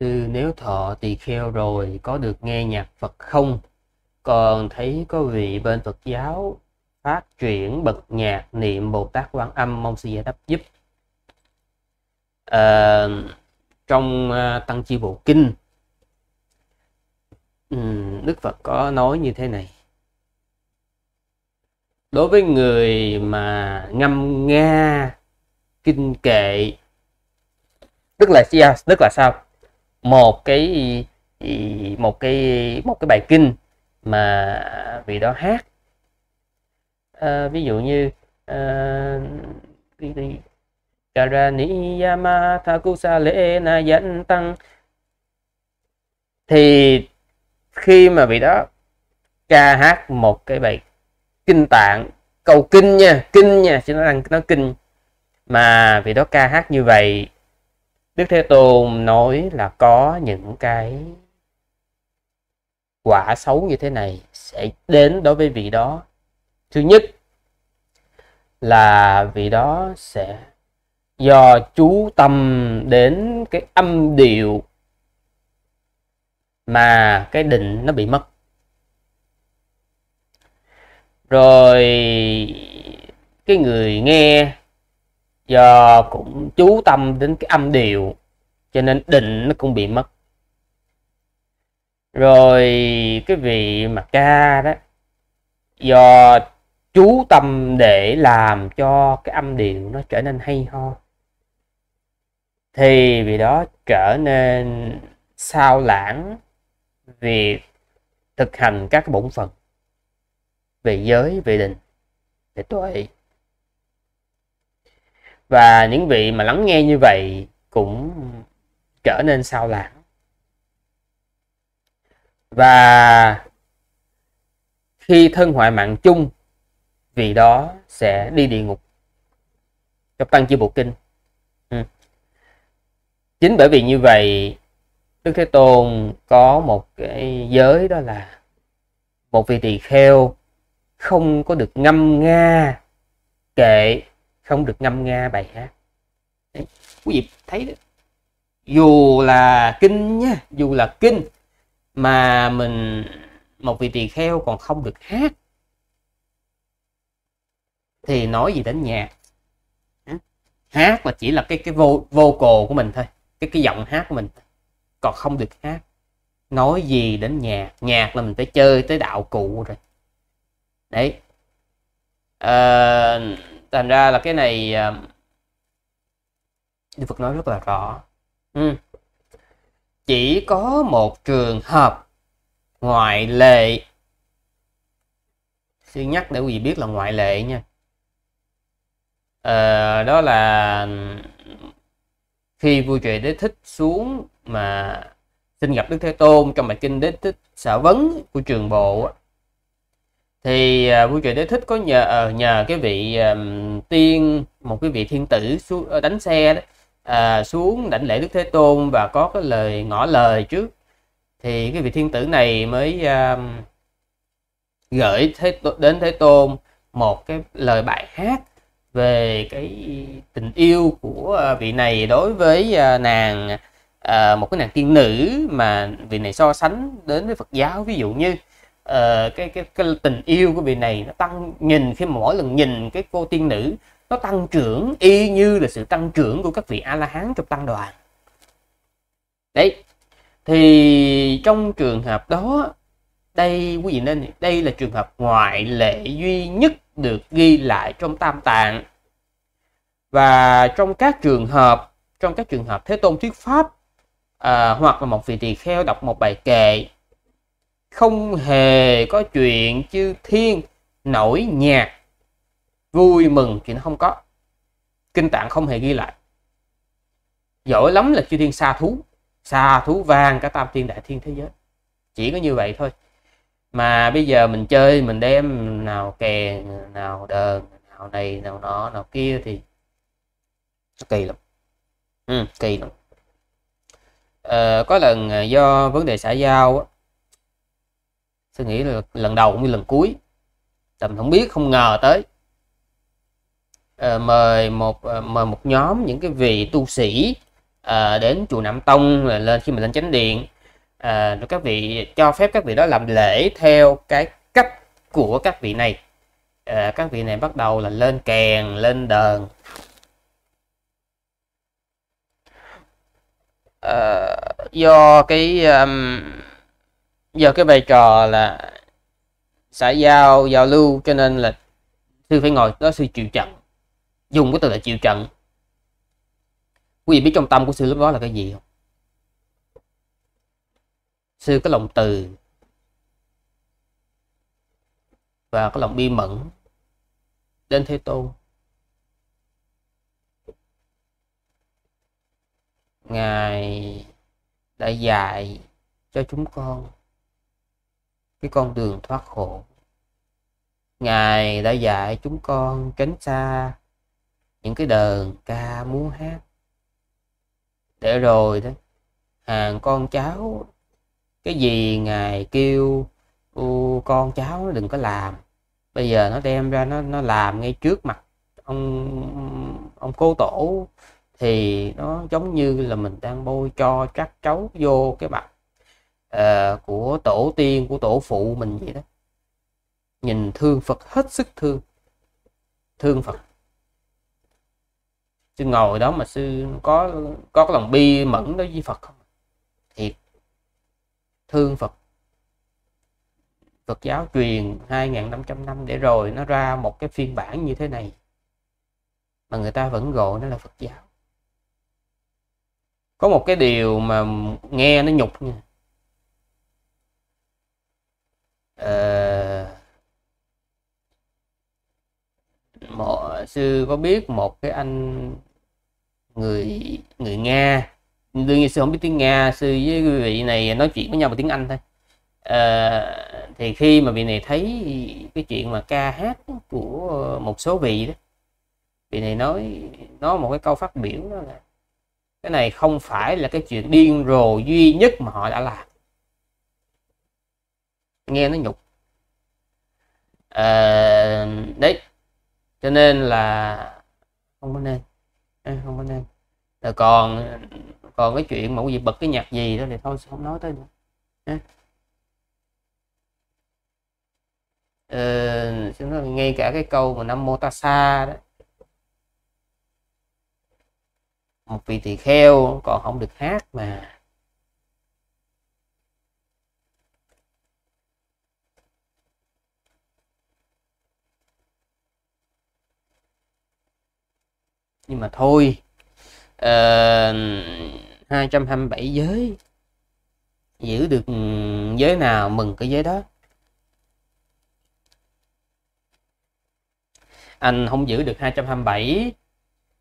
sư nếu thọ tỳ kheo rồi có được nghe nhạc phật không còn thấy có vị bên phật giáo phát triển bật nhạc niệm bồ tát quán âm mong sư giải đáp giúp à, trong ờ, tăng chi bộ kinh ừ, đức phật có nói như thế này đối với người mà ngâm nga kinh kệ tức là tức là sao một cái ừ, một cái một cái bài kinh mà vị đó hát à, ví dụ như à, ờ, Karaniyama Thakusalena Yan Tăng thì khi mà vị đó ca hát một cái bài kinh tạng cầu kinh nha kinh nha chứ nó đang nó kinh mà vị đó ca hát như vậy Đức Thế Tôn nói là có những cái quả xấu như thế này sẽ đến đối với vị đó. Thứ nhất là vị đó sẽ do chú tâm đến cái âm điệu mà cái định nó bị mất. Rồi cái người nghe do cũng chú tâm đến cái âm điệu cho nên định nó cũng bị mất rồi cái vị mà ca đó do chú tâm để làm cho cái âm điệu nó trở nên hay ho thì vì đó trở nên sao lãng việc thực hành các bổn phận về giới về định về tuệ và những vị mà lắng nghe như vậy cũng trở nên sao lãng và khi thân hoại mạng chung vị đó sẽ đi địa ngục trong tăng chi bộ kinh ừ. chính bởi vì như vậy đức thế tôn có một cái giới đó là một vị tỳ kheo không có được ngâm nga kệ không được ngâm nga bài hát Đấy, quý vị thấy đó. dù là kinh nhá dù là kinh mà mình một vị tỳ kheo còn không được hát thì nói gì đến nhạc hát là chỉ là cái cái vô vô cồ của mình thôi cái cái giọng hát của mình còn không được hát nói gì đến nhạc nhạc là mình phải chơi tới đạo cụ rồi đấy à, thành ra là cái này à, Đức Phật nói rất là rõ ừ. chỉ có một trường hợp ngoại lệ xin nhắc để quý vị biết là ngoại lệ nha à, đó là khi vua trời đế thích xuống mà xin gặp đức thế tôn trong bài kinh đế thích xả vấn của trường bộ thì à, vua trời đế thích có nhờ ờ, nhờ cái vị à, tiên một cái vị thiên tử xuống ờ, đánh xe đó, à, xuống đảnh lễ đức thế tôn và có cái lời ngỏ lời trước thì cái vị thiên tử này mới à, gửi thế đến thế tôn một cái lời bài hát về cái tình yêu của ờ, vị này đối với nàng một cái nàng tiên nữ mà vị này so sánh đến với Phật giáo ví dụ như uh, cái, cái cái tình yêu của vị này nó tăng nhìn khi mà mỗi lần nhìn cái cô tiên nữ nó tăng trưởng y như là sự tăng trưởng của các vị a la hán trong tăng đoàn đấy thì trong trường hợp đó đây quý vị nên đây là trường hợp ngoại lệ duy nhất được ghi lại trong tam tạng và trong các trường hợp trong các trường hợp thế tôn thuyết pháp à, hoặc là một vị tỳ kheo đọc một bài kệ không hề có chuyện chư thiên nổi nhạc vui mừng thì nó không có kinh tạng không hề ghi lại giỏi lắm là chư thiên xa thú xa thú vang cả tam thiên đại thiên thế giới chỉ có như vậy thôi mà bây giờ mình chơi mình đem nào kè nào đờn nào này nào nọ nào kia thì kỳ lắm ừ, kỳ lắm ờ, có lần ờ, do vấn đề xã giao á, tôi nghĩ là lần đầu cũng như lần cuối tầm không biết không ngờ tới à, mời một ờ, mời một nhóm những cái vị tu sĩ à, đến chùa Nam Tông là lên khi mà lên chánh điện à, rồi các vị cho phép các vị đó làm lễ theo cái cách của các vị này à, các vị này bắt đầu là lên kèn lên đờn à, do cái um, do cái vai trò là xã giao giao lưu cho nên là sư phải ngồi đó sư chịu trận dùng cái từ là chịu trận quý vị biết trong tâm của sư lúc đó là cái gì không sư có lòng từ và có lòng bi mẫn đến thế tôn ngài đã dạy cho chúng con cái con đường thoát khổ ngài đã dạy chúng con tránh xa những cái đờn ca múa hát để rồi đó hàng con cháu cái gì ngài kêu u con cháu nó đừng có làm bây giờ nó đem ra nó nó làm ngay trước mặt ông ông cô tổ thì nó giống như là mình đang bôi cho các cháu vô cái mặt uh, của tổ tiên của tổ phụ mình vậy đó nhìn thương Phật hết sức thương thương Phật sư ngồi đó mà sư có có cái lòng bi mẫn đối với Phật không thiệt thương Phật Phật giáo truyền 2.500 năm để rồi nó ra một cái phiên bản như thế này mà người ta vẫn gọi nó là Phật giáo có một cái điều mà nghe nó nhục nha à, sư có biết một cái anh người người nga đương nhiên sư không biết tiếng nga sư với quý vị này nói chuyện với nhau bằng tiếng anh thôi à, thì khi mà vị này thấy cái chuyện mà ca hát của một số vị đó vị này nói nói một cái câu phát biểu đó là cái này không phải là cái chuyện điên rồ duy nhất mà họ đã làm nghe nó nhục à, đấy cho nên là không có nên không có nên rồi còn còn cái chuyện mà quý vị bật cái nhạc gì đó thì thôi không nói tới nữa à. ngay cả cái câu mà nam mô ta sa đó một vị tỳ kheo còn không được hát mà nhưng mà thôi uh, ờ, 227 giới giữ được giới nào mừng cái giới đó anh không giữ được 227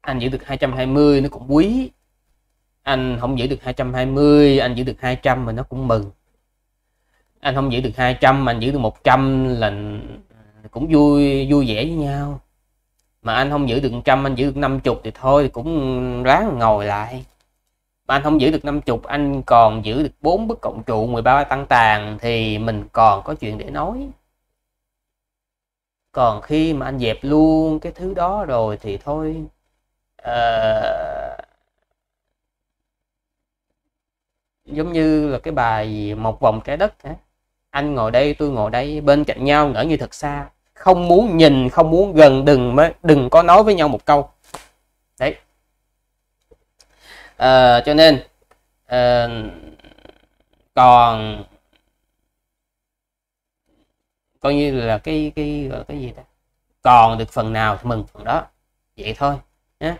anh giữ được 220 nó cũng quý anh không giữ được 220 anh giữ được 200 mà nó cũng mừng anh không giữ được 200 anh giữ được 100 là cũng vui vui vẻ với nhau mà anh không giữ được trăm anh giữ được năm chục thì thôi cũng ráng ngồi lại mà anh không giữ được năm chục anh còn giữ được bốn bức cộng trụ 13 tăng tàn thì mình còn có chuyện để nói còn khi mà anh dẹp luôn cái thứ đó rồi thì thôi uh, giống như là cái bài một vòng trái đất hả anh ngồi đây tôi ngồi đây bên cạnh nhau ngỡ như thật xa không muốn nhìn không muốn gần đừng đừng có nói với nhau một câu đấy à, cho nên à, còn coi như là cái cái cái gì đó còn được phần nào mừng phần đó vậy thôi nhé